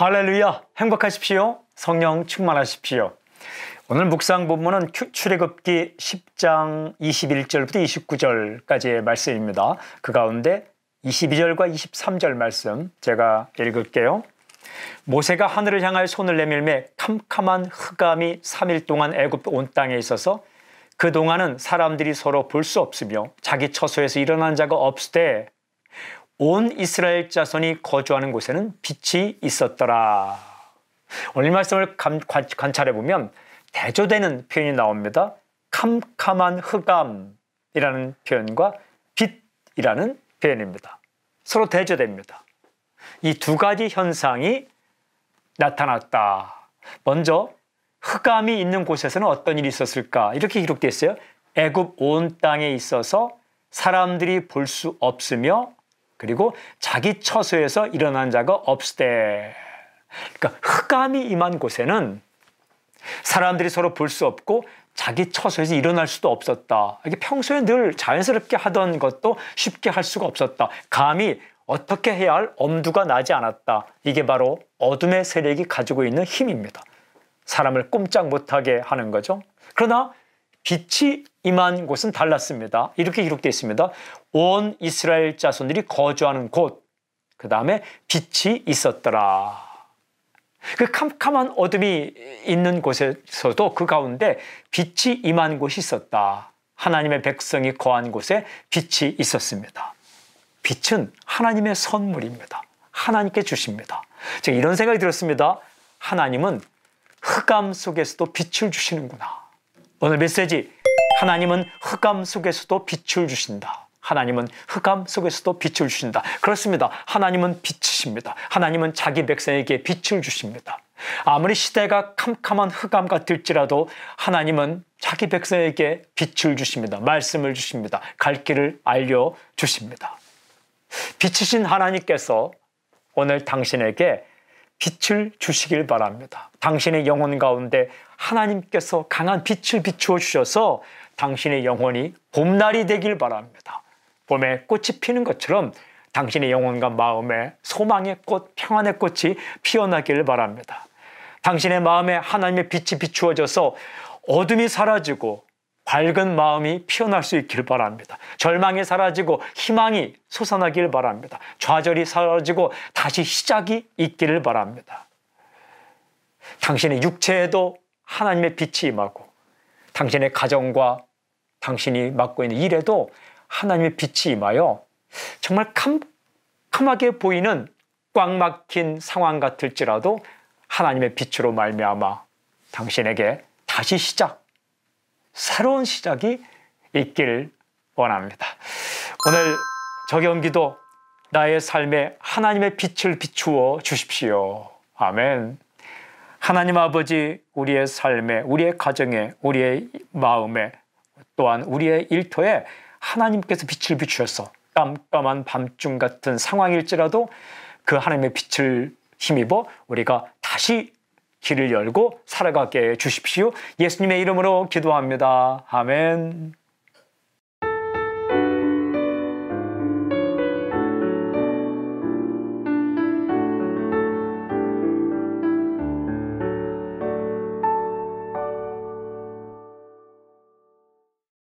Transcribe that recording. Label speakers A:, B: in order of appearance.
A: 할렐루야! 행복하십시오. 성령 충만하십시오. 오늘 묵상 본문은 출애굽기 10장 21절부터 29절까지의 말씀입니다. 그 가운데 22절과 23절 말씀 제가 읽을게요. 모세가 하늘을 향하여 손을 내밀매 캄캄한 흑암이 3일 동안 애굽 온 땅에 있어서 그동안은 사람들이 서로 볼 수 없으며 자기 처소에서 일어난 자가 없으되 온 이스라엘 자손이 거주하는 곳에는 빛이 있었더라. 오늘 말씀을 감, 관찰해 보면 대조되는 표현이 나옵니다. 캄캄한 흑암이라는 표현과 빛이라는 표현입니다. 서로 대조됩니다. 이 두 가지 현상이 나타났다. 먼저 흑암이 있는 곳에서는 어떤 일이 있었을까? 이렇게 기록되어 있어요. 애굽 온 땅에 있어서 사람들이 볼 수 없으며 그리고 자기 처소에서 일어난 자가 없대 그러니까 흑암이 임한 곳에는 사람들이 서로 볼 수 없고 자기 처소에서 일어날 수도 없었다. 이게 평소에 늘 자연스럽게 하던 것도 쉽게 할 수가 없었다. 감히 어떻게 해야 할 엄두가 나지 않았다. 이게 바로 어둠의 세력이 가지고 있는 힘입니다. 사람을 꼼짝 못하게 하는 거죠. 그러나 빛이 임한 곳은 달랐습니다. 이렇게 기록되어 있습니다. 온 이스라엘 자손들이 거주하는 곳, 그 다음에 빛이 있었더라. 그 캄캄한 어둠이 있는 곳에서도 그 가운데 빛이 임한 곳이 있었다. 하나님의 백성이 거한 곳에 빛이 있었습니다. 빛은 하나님의 선물입니다. 하나님께 주십니다. 제가 이런 생각이 들었습니다. 하나님은 흑암 속에서도 빛을 주시는구나. 오늘 메시지 하나님은 흑암 속에서도 빛을 주신다. 하나님은 흑암 속에서도 빛을 주신다. 그렇습니다. 하나님은 빛이십니다. 하나님은 자기 백성에게 빛을 주십니다. 아무리 시대가 캄캄한 흑암 같을지라도 하나님은 자기 백성에게 빛을 주십니다. 말씀을 주십니다. 갈 길을 알려 주십니다. 빛이신 하나님께서 오늘 당신에게 빛을 주시길 바랍니다. 당신의 영혼 가운데 하나님께서 강한 빛을 비추어 주셔서 당신의 영혼이 봄날이 되길 바랍니다. 봄에 꽃이 피는 것처럼 당신의 영혼과 마음에 소망의 꽃, 평안의 꽃이 피어나기를 바랍니다. 당신의 마음에 하나님의 빛이 비추어져서 어둠이 사라지고 밝은 마음이 피어날 수 있기를 바랍니다. 절망이 사라지고 희망이 솟아나기를 바랍니다. 좌절이 사라지고 다시 시작이 있기를 바랍니다. 당신의 육체에도 하나님의 빛이 임하고 당신의 가정과 당신이 맡고 있는 일에도 하나님의 빛이 임하여 정말 캄캄하게 보이는 꽉 막힌 상황 같을지라도 하나님의 빛으로 말미암아 당신에게 다시 시작, 새로운 시작이 있기를 원합니다. 오늘 저경기도 나의 삶에 하나님의 빛을 비추어 주십시오. 아멘. 하나님 아버지, 우리의 삶에, 우리의 가정에, 우리의 마음에, 또한 우리의 일터에 하나님께서 빛을 비추셔어 깜깜한 밤중 같은 상황일지라도 그 하나님의 빛을 힘입어 우리가 다시 길을 열고 살아가게 해 주십시오. 예수님의 이름으로 기도합니다. 아멘.